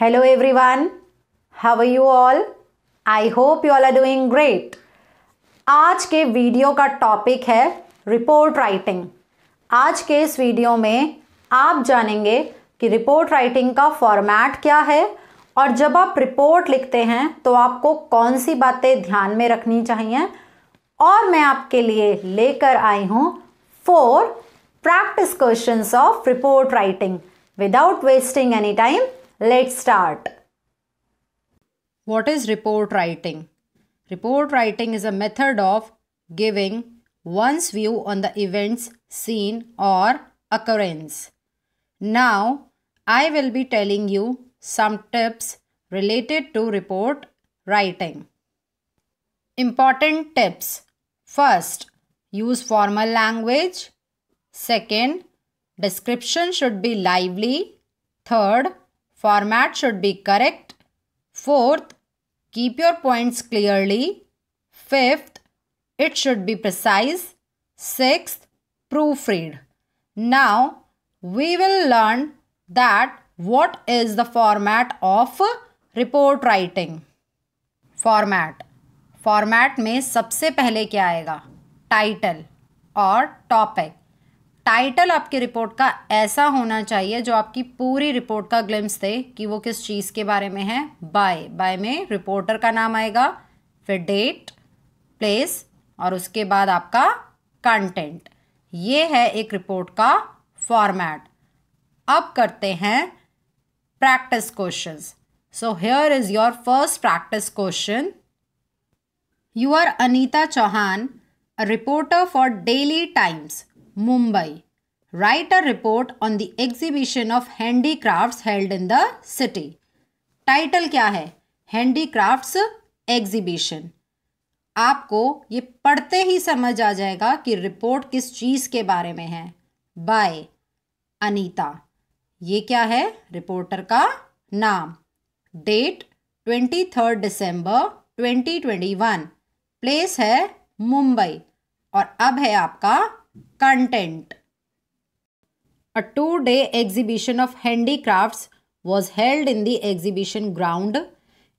Hello everyone how are you all I hope you all are doing great आज के video का topic है report writing आज के इस वीडियो में आप जानेंगे कि रिपोर्ट राइटिंग का फॉर्मेट क्या है और जब आप रिपोर्ट लिखते हैं तो आपको कौन सी बातें ध्यान में रखनी चाहिए और मैं आपके लिए लेकर आई हूँ four practice questions of report writing without wasting any time Let's start. What is report writing? Report writing is a method of giving one's view on the events, scene, or occurrence. Now, I will be telling you some tips related to report writing. Important tips. First, use formal language. Second, description should be lively. Third, Format should be correct. Fourth, keep your points clearly. Fifth, it should be precise. Sixth, proofread. Now, we will learn that what is the format of report writing. Format. Format में सबसे पहले क्या आएगा Title or topic. Title आपकी report का ऐसा होना चाहिए जो आपकी पूरी रिपोर्ट का ग्लिम्स दे कि वो किस चीज़ के बारे में है बाय बाय में रिपोर्टर का नाम आएगा फिर डेट प्लेस और उसके बाद आपका कंटेंट ये है एक रिपोर्ट का फॉर्मेट अब करते हैं practice questions so here is your first practice question you are Anita Chauhan reporter for Daily Times Mumbai. Write a report on the exhibition of handicrafts held in the city. Title क्या है Handicrafts Exhibition. आपको ये पढ़ते ही समझ आ जाएगा कि report किस चीज़ के बारे में है बाय अनीता ये क्या है रिपोर्टर का नाम date twenty third December twenty twenty one place है मुंबई और अब है आपका content. A two-day exhibition of handicrafts was held in the exhibition ground.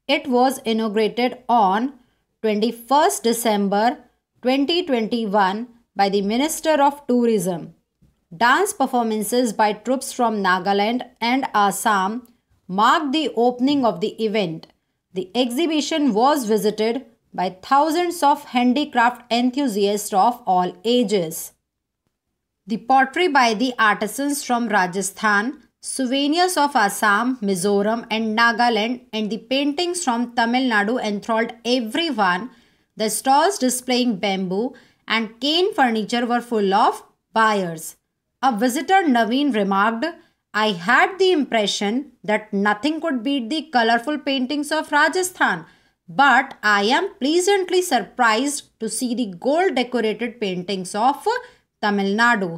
It was inaugurated on 21st December 2021 by the Minister of Tourism. Dance performances by troops from Nagaland and Assam marked the opening of the event. The exhibition was visited by thousands of handicraft enthusiasts of all ages the pottery by the artisans from Rajasthan, souvenirs of Assam, Mizoram and Nagaland and the paintings from Tamil Nadu enthralled everyone. The stalls displaying bamboo and cane furniture were full of buyers. A visitor Naveen remarked, I had the impression that nothing could beat the colorful paintings of Rajasthan, but I am pleasantly surprised to see the gold decorated paintings of Tamil Nadu.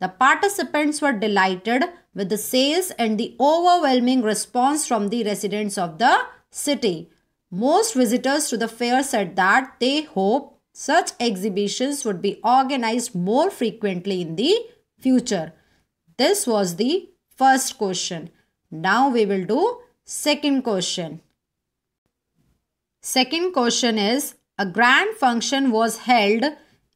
The participants were delighted with the sales and the overwhelming response from the residents of the city. Most visitors to the fair said that they hope such exhibitions would be organized more frequently in the future. This was the first question. Now we will do second question. Second question is a grand function was held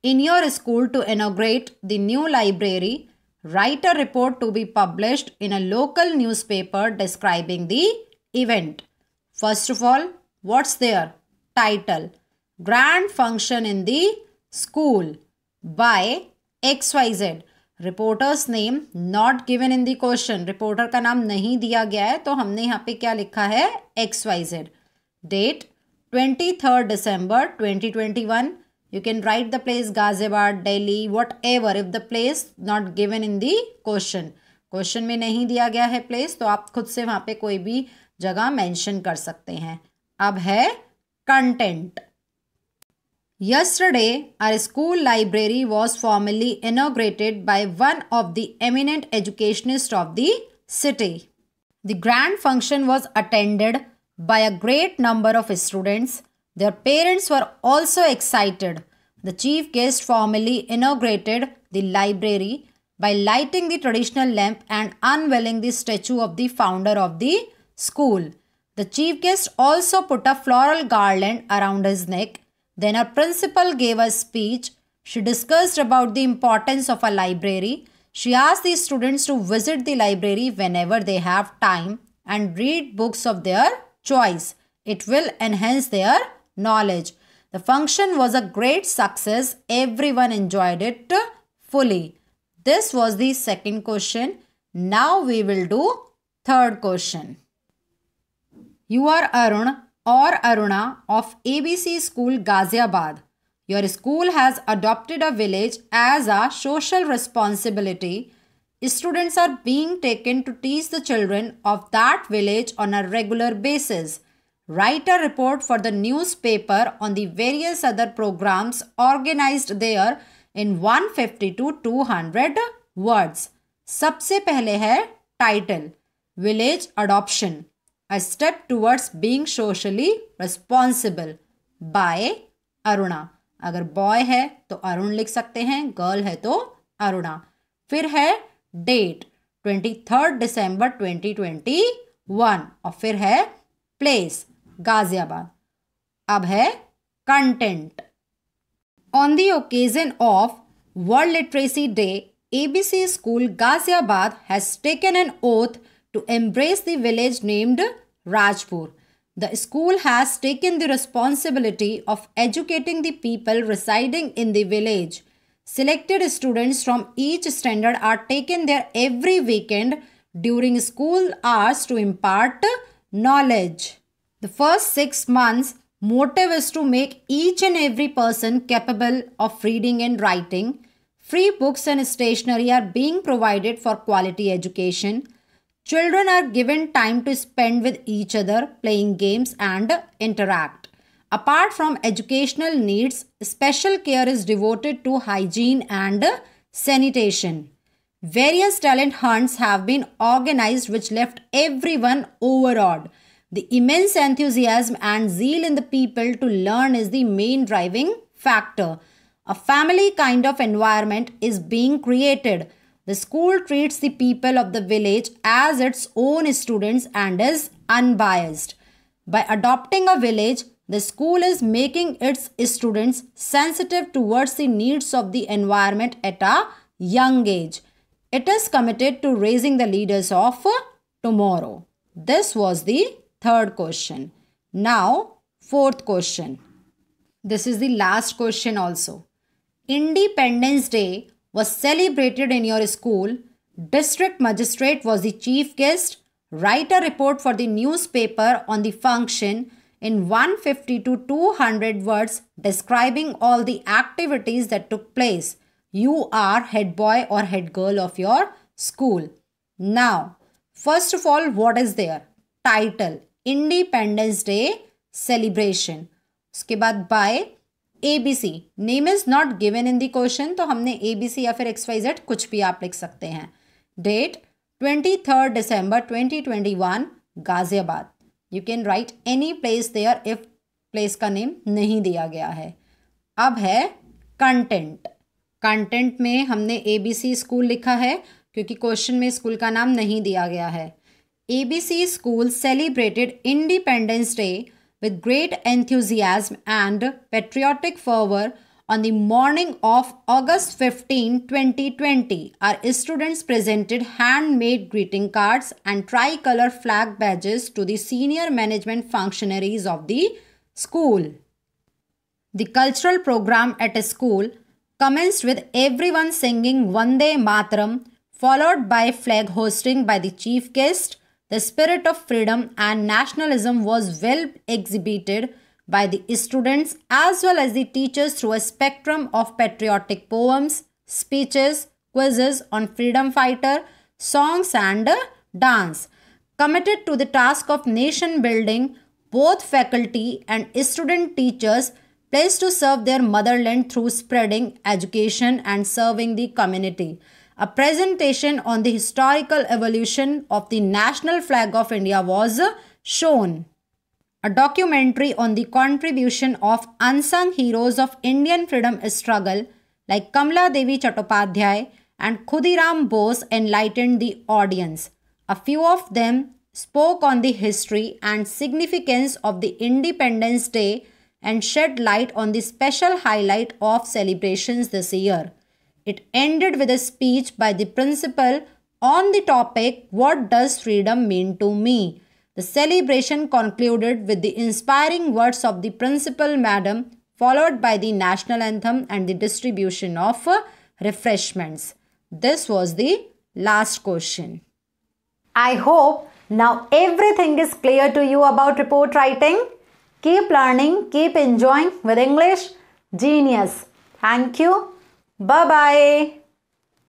in your school to inaugurate the new library, write a report to be published in a local newspaper describing the event. First of all, what's there? Title Grand Function in the School by XYZ. Reporter's name not given in the question reporter का नाम नहीं दिया गया है तो हमने यहाँ पे क्या लिखा है X Y Z date twenty third December twenty twenty one you can write the place Ghaziabad delhi whatever if the place not given in the question question में नहीं दिया गया है प्लेस तो आप खुद से वहाँ पे कोई भी जगह मेंशन कर सकते हैं अब है content Yesterday, our school library was formally inaugurated by one of the eminent educationists of the city. The grand function was attended by a great number of students Their parents were also excited. The chief guest formally inaugurated the library by lighting the traditional lamp and unveiling the statue of the founder of the school. The chief guest also put a floral garland around his neck. Then our principal gave a speech. She discussed about the importance of a library. She asked the students to visit the library whenever they have time and read books of their choice. It will enhance their knowledge. The function was a great success. Everyone enjoyed it fully. This was the second question. Now we will do third question. You are Arun or Aruna of ABC School Ghaziabad. Your school has adopted a village as a social responsibility. Students are being taken to teach the children of that village on a regular basis. write a report for the newspaper on the various other programs organized there in 150 to 200 words. सबसे पहले है title village adoption a step towards being socially responsible by Aruna अगर boy है तो अरुण लिख सकते हैं girl है तो अरुणा फिर है date twenty third December twenty twenty one और फिर है प्लेस गाजियाबाद अब content. On the occasion of World Literacy Day, ABC School, school has taken an oath to embrace the village named Rajpur. The school has taken the responsibility of educating the people residing in the village. Selected students from each standard are taken there every weekend during school hours to impart knowledge. The first six months motive is to make each and every person capable of reading and writing. Free books and stationery are being provided for quality education. Children are given time to spend with each other, playing games and interact. Apart from educational needs, special care is devoted to hygiene and sanitation. Various talent hunts have been organized which left everyone overawed. The immense enthusiasm and zeal in the people to learn is the main driving factor. A family kind of environment is being created. The school treats the people of the village as its own students and is unbiased. By adopting a village, the school is making its students sensitive towards the needs of the environment at a young age. It is committed to raising the leaders of tomorrow. This was the third question. Now, fourth question. This is the last question also. Independence Day was celebrated in your school. District magistrate was the chief guest. Write a report for the newspaper on the function in 150 to 200 words describing all the activities that took place. You are head boy or head girl of your school. Now, first of all, what is there? Title independence day celebration उसके बाद by A B C name is not given in the question तो हमने ए B सी या फिर XYZ कुछ भी आप लिख सकते हैं date twenty third December twenty twenty one Ghaziabad you can write any place there if place का नेम नहीं दिया गया है अब है कंटेंट कंटेंट में हमने ए बी सी स्कूल लिखा है क्योंकि क्वेश्चन में स्कूल का नाम नहीं दिया गया है ABC School celebrated Independence Day with great enthusiasm and patriotic fervor on the morning of August 15, 2020, our students presented handmade greeting cards and tricolor flag badges to the senior management functionaries of the school. The cultural program at a school commenced with everyone singing Vande Matram, followed by flag hosting by the chief guest the spirit of freedom and nationalism was well exhibited by the students as well as the teachers through a spectrum of patriotic poems, speeches, quizzes on freedom fighter, songs and uh, dance. Committed to the task of nation building, both faculty and student teachers pledged to serve their motherland through spreading education and serving the community. A presentation on the historical evolution of the national flag of India was shown. A documentary on the contribution of unsung heroes of Indian freedom struggle like Kamla Devi Chattopadhyay and Khudiram Bose enlightened the audience. A few of them spoke on the history and significance of the Independence Day and shed light on the special highlight of celebrations this year. It ended with a speech by the principal on the topic, What does freedom mean to me? The celebration concluded with the inspiring words of the principal madam, followed by the national anthem and the distribution of uh, refreshments. This was the last question. I hope now everything is clear to you about report writing. Keep learning, keep enjoying with English Genius. Thank you. Bye bye.